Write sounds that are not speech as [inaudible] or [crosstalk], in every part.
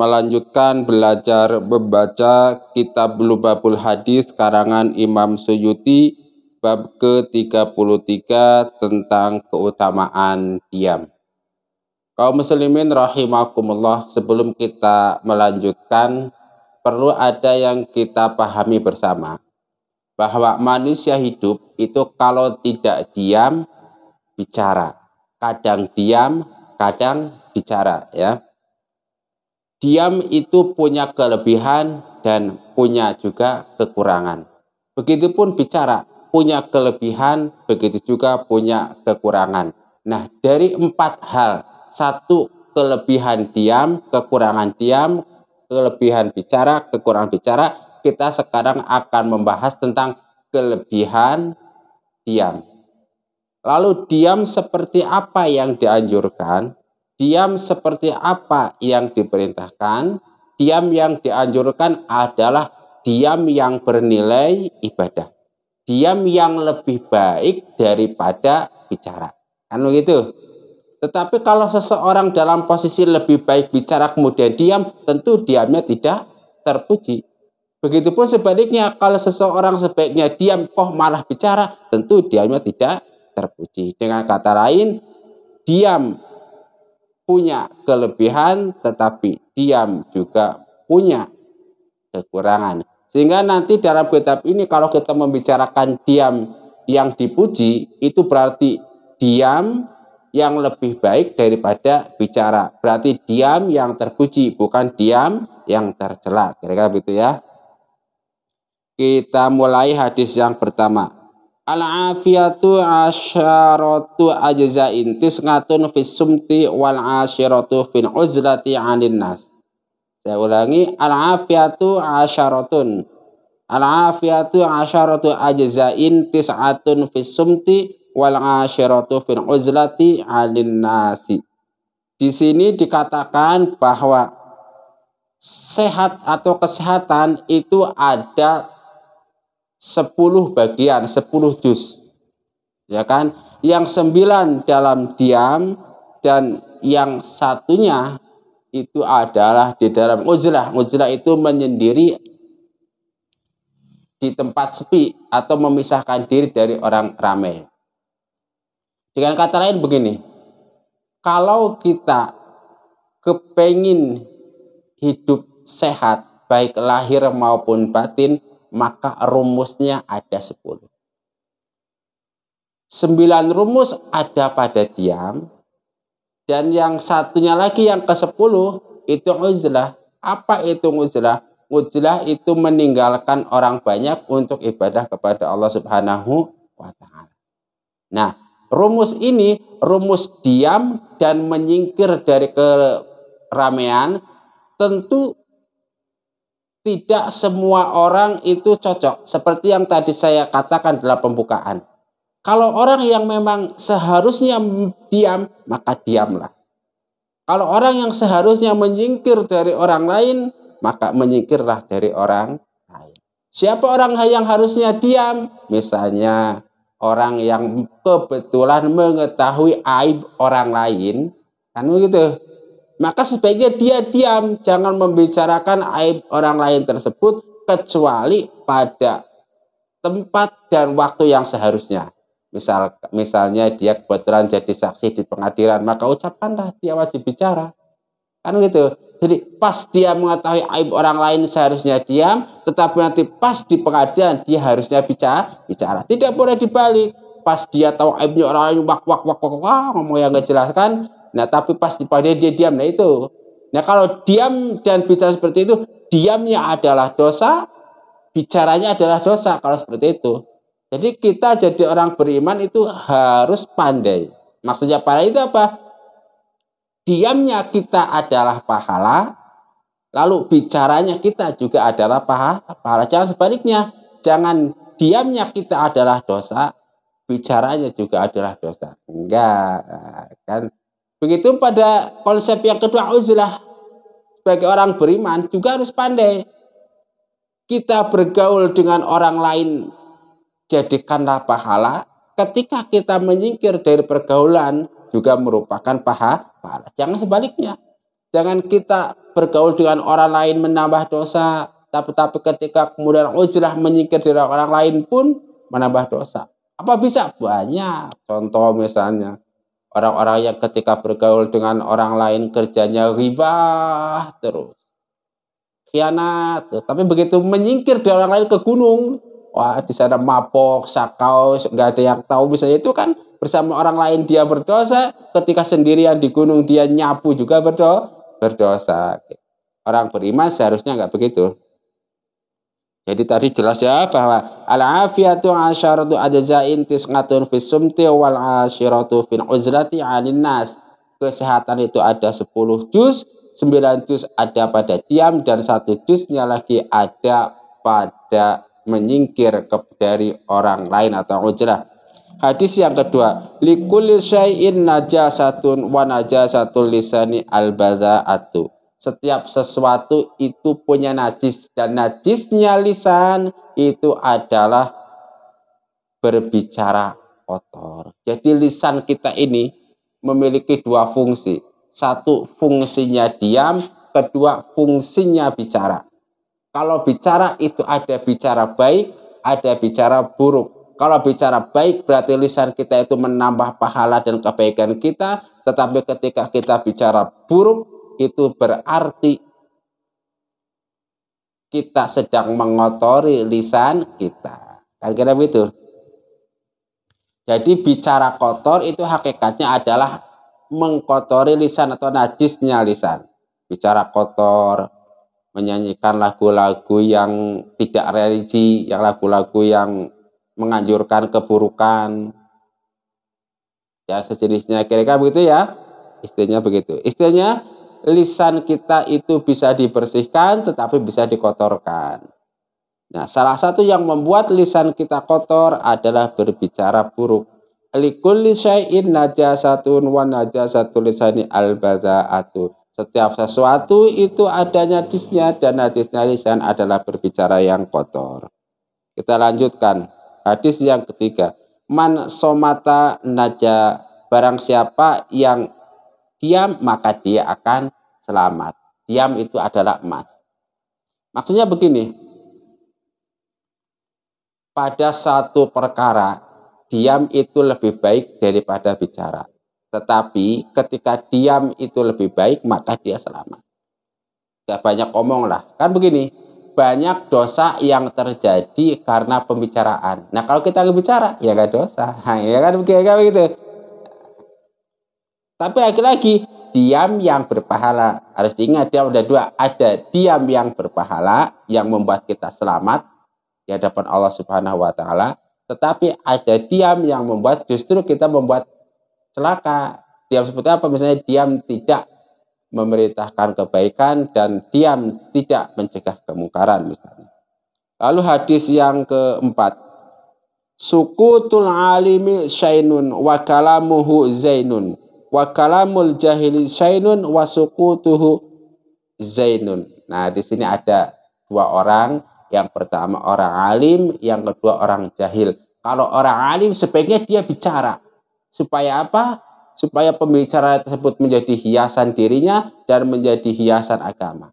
melanjutkan belajar membaca Kitab Lubabul Hadis karangan Imam Suyuti bab ke-33 tentang keutamaan diam. Kaum muslimin rahimakumullah, sebelum kita melanjutkan perlu ada yang kita pahami bersama bahwa manusia hidup itu kalau tidak diam bicara, kadang diam, kadang bicara ya diam itu punya kelebihan dan punya juga kekurangan. Begitupun bicara, punya kelebihan, begitu juga punya kekurangan. Nah, dari empat hal, satu kelebihan diam, kekurangan diam, kelebihan bicara, kekurangan bicara, kita sekarang akan membahas tentang kelebihan diam. Lalu diam seperti apa yang dianjurkan? diam seperti apa yang diperintahkan, diam yang dianjurkan adalah diam yang bernilai ibadah. Diam yang lebih baik daripada bicara. Kan begitu? Tetapi kalau seseorang dalam posisi lebih baik bicara kemudian diam, tentu diamnya tidak terpuji. Begitupun sebaliknya, kalau seseorang sebaiknya diam, kok malah bicara, tentu diamnya tidak terpuji. Dengan kata lain, diam punya kelebihan tetapi diam juga punya kekurangan. Sehingga nanti dalam kitab ini kalau kita membicarakan diam yang dipuji itu berarti diam yang lebih baik daripada bicara. Berarti diam yang terpuji bukan diam yang tercela. Kira-kira begitu ya. Kita mulai hadis yang pertama al afiyatu asyaratu ajzain tisngatun fis sumti wal asyaratu fil uzlati anin nas saya ulangi al afiyatu asyaratun al afiyatu asyaratu ajzain tis'atun fis sumti wal asyaratu fil uzlati anin nasi di sini dikatakan bahwa sehat atau kesehatan itu ada sepuluh bagian, sepuluh juz. Ya kan? Yang sembilan dalam diam dan yang satunya itu adalah di dalam uzlah. Uzlah itu menyendiri di tempat sepi atau memisahkan diri dari orang ramai. Dengan kata lain begini, kalau kita kepengin hidup sehat, baik lahir maupun batin, maka rumusnya ada 10. 9 rumus ada pada diam, dan yang satunya lagi yang ke-10 itu uzlah. Apa itu uzlah? Uzlah itu meninggalkan orang banyak untuk ibadah kepada Allah Subhanahu wa taala. Nah, rumus ini rumus diam dan menyingkir dari keramaian tentu tidak semua orang itu cocok seperti yang tadi saya katakan dalam pembukaan. Kalau orang yang memang seharusnya diam, maka diamlah. Kalau orang yang seharusnya menyingkir dari orang lain, maka menyingkirlah dari orang lain. Siapa orang yang harusnya diam? Misalnya orang yang kebetulan mengetahui aib orang lain, kan begitu maka sebaiknya dia diam, jangan membicarakan aib orang lain tersebut kecuali pada tempat dan waktu yang seharusnya. Misal, misalnya dia kebetulan jadi saksi di pengadilan, maka ucapkanlah dia wajib bicara. Kan gitu. Jadi pas dia mengetahui aib orang lain seharusnya diam, tetapi nanti pas di pengadilan dia harusnya bicara, bicara. Tidak boleh dibalik. Pas dia tahu aibnya orang lain wak wak wak wak, wak ngomong yang nggak jelaskan, Nah, tapi pas dipanggil dia diam. Nah, itu. Nah, kalau diam dan bicara seperti itu, diamnya adalah dosa, bicaranya adalah dosa kalau seperti itu. Jadi kita jadi orang beriman itu harus pandai. Maksudnya para itu apa? Diamnya kita adalah pahala, lalu bicaranya kita juga adalah paha, pahala. Jangan sebaliknya. Jangan diamnya kita adalah dosa, bicaranya juga adalah dosa. Enggak, kan Begitu pada konsep yang kedua uzlah sebagai orang beriman juga harus pandai. Kita bergaul dengan orang lain jadikanlah pahala. Ketika kita menyingkir dari pergaulan juga merupakan paha, pahala. Jangan sebaliknya. Jangan kita bergaul dengan orang lain menambah dosa, tapi tapi ketika kemudian uzlah menyingkir dari orang lain pun menambah dosa. Apa bisa? Banyak. Contoh misalnya Orang-orang yang ketika bergaul dengan orang lain kerjanya ribah terus. Khianat. Tapi begitu menyingkir dari orang lain ke gunung, wah di sana mapok, sakau, nggak ada yang tahu misalnya itu kan bersama orang lain dia berdosa, ketika sendirian di gunung dia nyapu juga berdo berdosa. Orang beriman seharusnya nggak begitu. Jadi tadi jelas ya bahwa al-afiyatu asyaratu ajzain tisqatun fis sumti wal asyaratu fil uzrati 'anil nas. Kesehatan itu ada 10 juz, 9 juz ada pada diam dan satu juznya lagi ada pada menyingkir ke dari orang lain atau ujrah. Hadis yang kedua, likulli syai'in najasatun wa najasatul lisani al-badha'atu setiap sesuatu itu punya najis dan najisnya lisan itu adalah berbicara kotor. Jadi lisan kita ini memiliki dua fungsi. Satu fungsinya diam, kedua fungsinya bicara. Kalau bicara itu ada bicara baik, ada bicara buruk. Kalau bicara baik berarti lisan kita itu menambah pahala dan kebaikan kita, tetapi ketika kita bicara buruk itu berarti kita sedang mengotori lisan kita. Kan kira begitu. Jadi bicara kotor itu hakikatnya adalah mengkotori lisan atau najisnya lisan. Bicara kotor, menyanyikan lagu-lagu yang tidak religi, yang lagu-lagu yang menganjurkan keburukan. Ya sejenisnya kira-kira begitu ya. Istilahnya begitu. Istilahnya lisan kita itu bisa dibersihkan tetapi bisa dikotorkan. Nah, salah satu yang membuat lisan kita kotor adalah berbicara buruk. Likulli syai'in najasatun wa najasatul lisani albadaatu. Setiap sesuatu itu ada najisnya dan najisnya lisan adalah berbicara yang kotor. Kita lanjutkan. Hadis yang ketiga. Man somata naja. Barang siapa yang diam maka dia akan selamat. Diam itu adalah emas. Maksudnya begini, pada satu perkara, diam itu lebih baik daripada bicara. Tetapi ketika diam itu lebih baik, maka dia selamat. Gak banyak omong lah. Kan begini, banyak dosa yang terjadi karena pembicaraan. Nah kalau kita bicara, ya gak dosa. [laughs] ya kan begitu. Tapi lagi-lagi diam yang berpahala. Harus diingat dia ada dua. Ada diam yang berpahala yang membuat kita selamat di hadapan Allah Subhanahu wa taala, tetapi ada diam yang membuat justru kita membuat celaka. Diam seperti apa? Misalnya diam tidak memerintahkan kebaikan dan diam tidak mencegah kemungkaran misalnya. Lalu hadis yang keempat. Sukutul alimi syainun wa kalamuhu zainun wa kalamul jahili syainun wa sukutuhu zainun. Nah, di sini ada dua orang. Yang pertama orang alim, yang kedua orang jahil. Kalau orang alim sebaiknya dia bicara. Supaya apa? Supaya pembicaraan tersebut menjadi hiasan dirinya dan menjadi hiasan agama.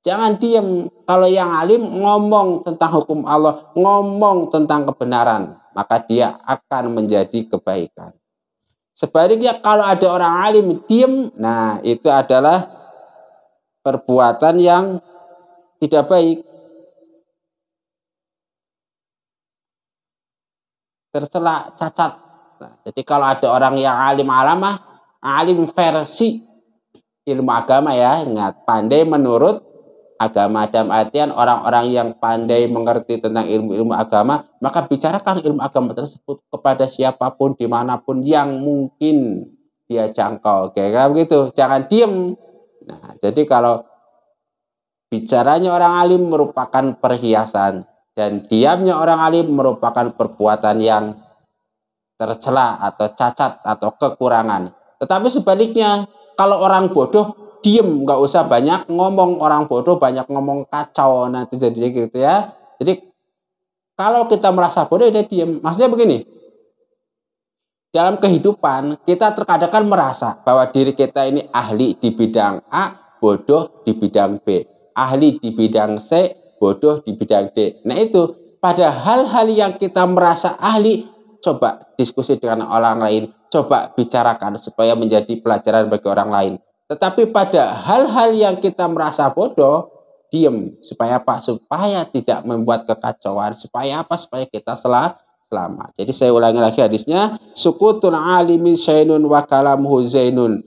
Jangan diam. Kalau yang alim ngomong tentang hukum Allah, ngomong tentang kebenaran, maka dia akan menjadi kebaikan. Sebaliknya kalau ada orang alim diam, nah itu adalah perbuatan yang tidak baik. terselak cacat. Nah, jadi kalau ada orang yang alim alamah, alim versi ilmu agama ya, ingat pandai menurut agama dan artian orang-orang yang pandai mengerti tentang ilmu-ilmu agama maka bicarakan ilmu agama tersebut kepada siapapun dimanapun yang mungkin dia jangkau Oke, kira begitu jangan diem nah jadi kalau bicaranya orang alim merupakan perhiasan dan diamnya orang alim merupakan perbuatan yang tercela atau cacat atau kekurangan tetapi sebaliknya kalau orang bodoh diem nggak usah banyak ngomong orang bodoh banyak ngomong kacau nanti jadi gitu ya jadi kalau kita merasa bodoh dia ya diem maksudnya begini dalam kehidupan kita terkadang kan merasa bahwa diri kita ini ahli di bidang A bodoh di bidang B ahli di bidang C bodoh di bidang D nah itu pada hal-hal yang kita merasa ahli coba diskusi dengan orang lain coba bicarakan supaya menjadi pelajaran bagi orang lain tetapi pada hal-hal yang kita merasa bodoh, diam supaya apa? Supaya tidak membuat kekacauan, supaya apa? Supaya kita selah selamat. Jadi saya ulangi lagi hadisnya, sukutun alimin syainun wa kalamuhu zainun.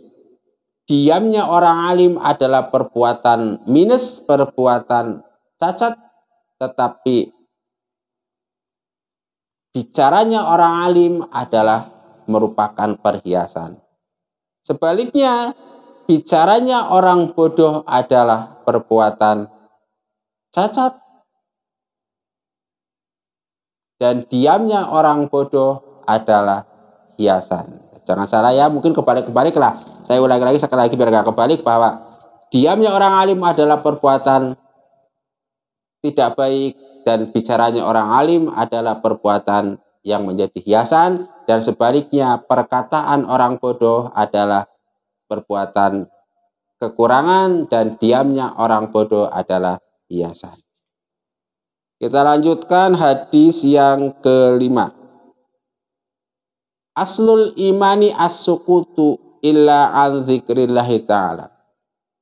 Diamnya orang alim adalah perbuatan minus, perbuatan cacat, tetapi bicaranya orang alim adalah merupakan perhiasan. Sebaliknya, bicaranya orang bodoh adalah perbuatan cacat. Dan diamnya orang bodoh adalah hiasan. Jangan salah ya, mungkin kebalik-kebalik lah. Saya ulangi lagi sekali lagi biar gak kebalik bahwa diamnya orang alim adalah perbuatan tidak baik dan bicaranya orang alim adalah perbuatan yang menjadi hiasan dan sebaliknya perkataan orang bodoh adalah perbuatan kekurangan dan diamnya orang bodoh adalah biasa. Kita lanjutkan hadis yang kelima. Aslul imani as-sukutu illa an zikrillahi ta'ala.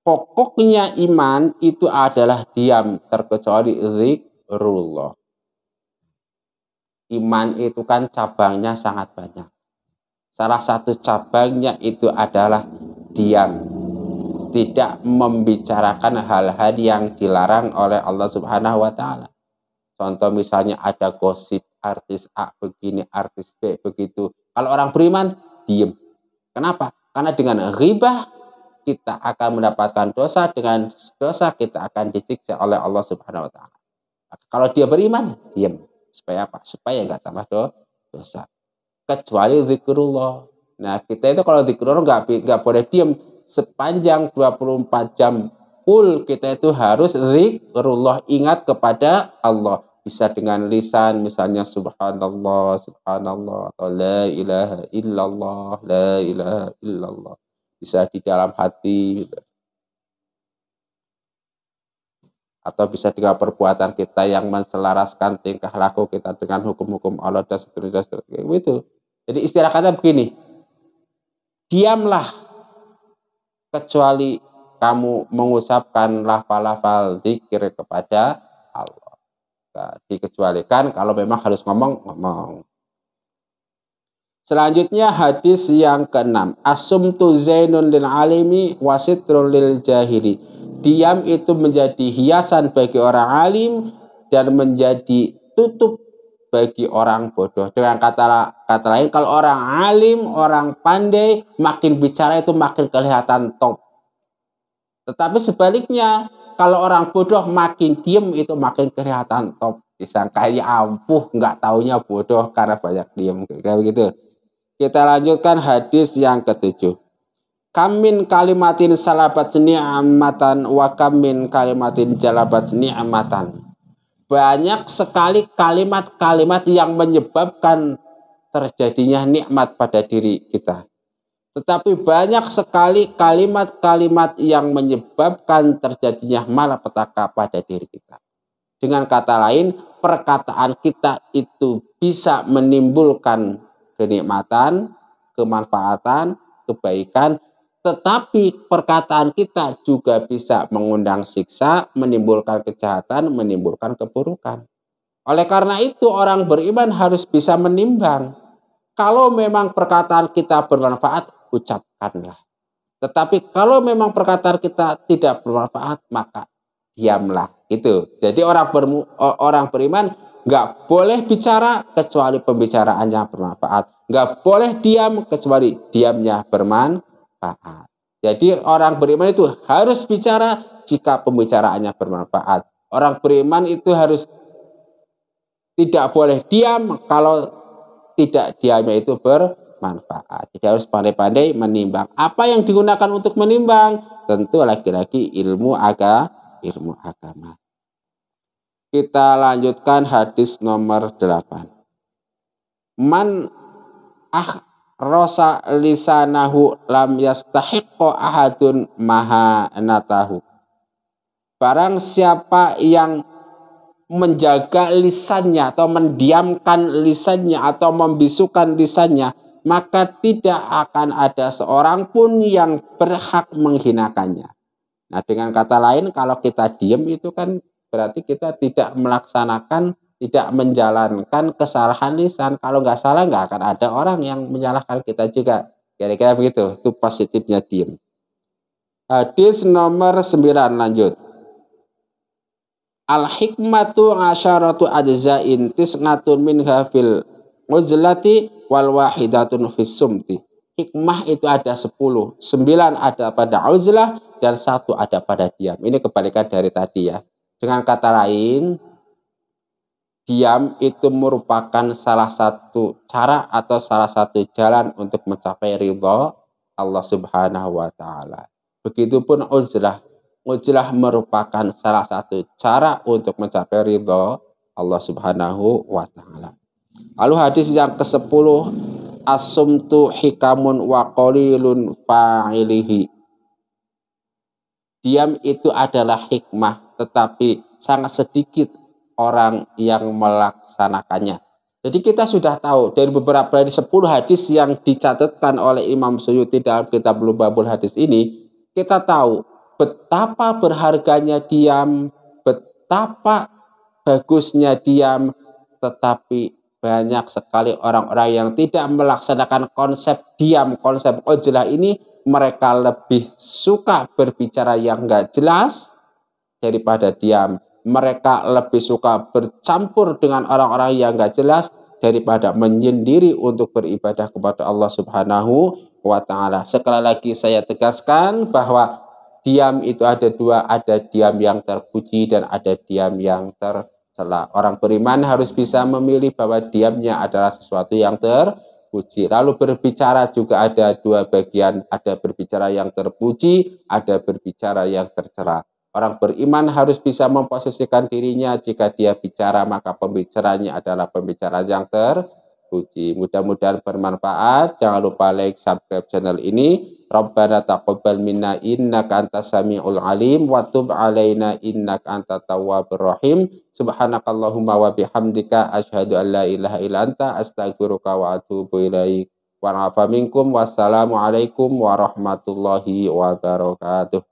Pokoknya iman itu adalah diam terkecuali zikrullah. Iman itu kan cabangnya sangat banyak. Salah satu cabangnya itu adalah diam tidak membicarakan hal-hal yang dilarang oleh Allah Subhanahu wa taala. Contoh misalnya ada gosip artis A begini, artis B begitu. Kalau orang beriman diam. Kenapa? Karena dengan ribah kita akan mendapatkan dosa, dengan dosa kita akan disiksa oleh Allah Subhanahu wa taala. Kalau dia beriman, diam. Supaya apa? Supaya nggak tambah dosa. Kecuali zikrullah. Nah, kita itu kalau di Krono nggak boleh diem sepanjang 24 jam full kita itu harus zikrullah ingat kepada Allah bisa dengan lisan misalnya subhanallah subhanallah atau la ilaha illallah la ilaha illallah bisa di dalam hati atau bisa dengan perbuatan kita yang menselaraskan tingkah laku kita dengan hukum-hukum Allah dan seterusnya, itu jadi istilah kata begini diamlah kecuali kamu mengusapkan lafal-lafal zikir kepada Allah. Nah, dikecualikan kalau memang harus ngomong, ngomong. Selanjutnya hadis yang keenam. Asumtu zainun lil alimi wasitrun lil jahili. Diam itu menjadi hiasan bagi orang alim dan menjadi tutup bagi orang bodoh. Dengan kata kata lain, kalau orang alim, orang pandai, makin bicara itu makin kelihatan top. Tetapi sebaliknya, kalau orang bodoh makin diem itu makin kelihatan top. ya ampuh, nggak taunya bodoh karena banyak diem. Kayak begitu. Kita lanjutkan hadis yang ketujuh. Kamin kalimatin salabat ni'amatan wa kamin kalimatin jalabat amatan banyak sekali kalimat-kalimat yang menyebabkan terjadinya nikmat pada diri kita. Tetapi banyak sekali kalimat-kalimat yang menyebabkan terjadinya malapetaka pada diri kita. Dengan kata lain, perkataan kita itu bisa menimbulkan kenikmatan, kemanfaatan, kebaikan, tetapi perkataan kita juga bisa mengundang siksa, menimbulkan kejahatan, menimbulkan keburukan. Oleh karena itu orang beriman harus bisa menimbang. Kalau memang perkataan kita bermanfaat, ucapkanlah. Tetapi kalau memang perkataan kita tidak bermanfaat, maka diamlah. Itu. Jadi orang ber, orang beriman nggak boleh bicara kecuali pembicaraannya bermanfaat. Nggak boleh diam kecuali diamnya bermanfaat bermanfaat. Jadi orang beriman itu harus bicara jika pembicaraannya bermanfaat. Orang beriman itu harus tidak boleh diam kalau tidak diamnya itu bermanfaat. Jadi harus pandai-pandai menimbang. Apa yang digunakan untuk menimbang? Tentu lagi-lagi ilmu agama, ilmu agama. Kita lanjutkan hadis nomor 8. Man ah rosa lisanahu lam yastahiqqo ahadun maha natahu. Barang siapa yang menjaga lisannya atau mendiamkan lisannya atau membisukan lisannya, maka tidak akan ada seorang pun yang berhak menghinakannya. Nah, dengan kata lain, kalau kita diam itu kan berarti kita tidak melaksanakan tidak menjalankan kesalahan lisan. Kalau nggak salah nggak akan ada orang yang menyalahkan kita juga. Kira-kira begitu. Itu positifnya diam. Hadis eh, nomor 9 lanjut. Al hikmatu asyaratu ajza'in tisnatun min fil uzlati wal wahidatun fis Hikmah itu ada 10, 9 ada pada uzlah dan satu ada pada diam. Ini kebalikan dari tadi ya. Dengan kata lain, diam itu merupakan salah satu cara atau salah satu jalan untuk mencapai ridho Allah Subhanahu wa taala. Begitupun uzlah. Uzlah merupakan salah satu cara untuk mencapai ridho Allah Subhanahu wa taala. Lalu hadis yang ke-10 asumtu hikamun wa qalilun fa'ilihi. Diam itu adalah hikmah tetapi sangat sedikit orang yang melaksanakannya. Jadi kita sudah tahu dari beberapa dari 10 hadis yang dicatatkan oleh Imam Suyuti dalam kitab Lubabul Hadis ini, kita tahu betapa berharganya diam, betapa bagusnya diam, tetapi banyak sekali orang-orang yang tidak melaksanakan konsep diam, konsep ojlah ini, mereka lebih suka berbicara yang nggak jelas daripada diam mereka lebih suka bercampur dengan orang-orang yang gak jelas daripada menyendiri untuk beribadah kepada Allah Subhanahu wa taala. Sekali lagi saya tegaskan bahwa diam itu ada dua, ada diam yang terpuji dan ada diam yang tercela. Orang beriman harus bisa memilih bahwa diamnya adalah sesuatu yang terpuji. Lalu berbicara juga ada dua bagian, ada berbicara yang terpuji, ada berbicara yang tercela. Orang beriman harus bisa memposisikan dirinya jika dia bicara maka pembicaranya adalah pembicaraan yang terpuji. Mudah-mudahan bermanfaat. Jangan lupa like, subscribe channel ini. Rabbana taqabbal minna innaka antas samiul alim wa tub alaina innaka antat tawwabur rahim. Subhanakallahumma wa bihamdika asyhadu an la ilaha illa anta astaghfiruka wa atubu ilaik. Wa minkum wassalamualaikum warahmatullahi wabarakatuh.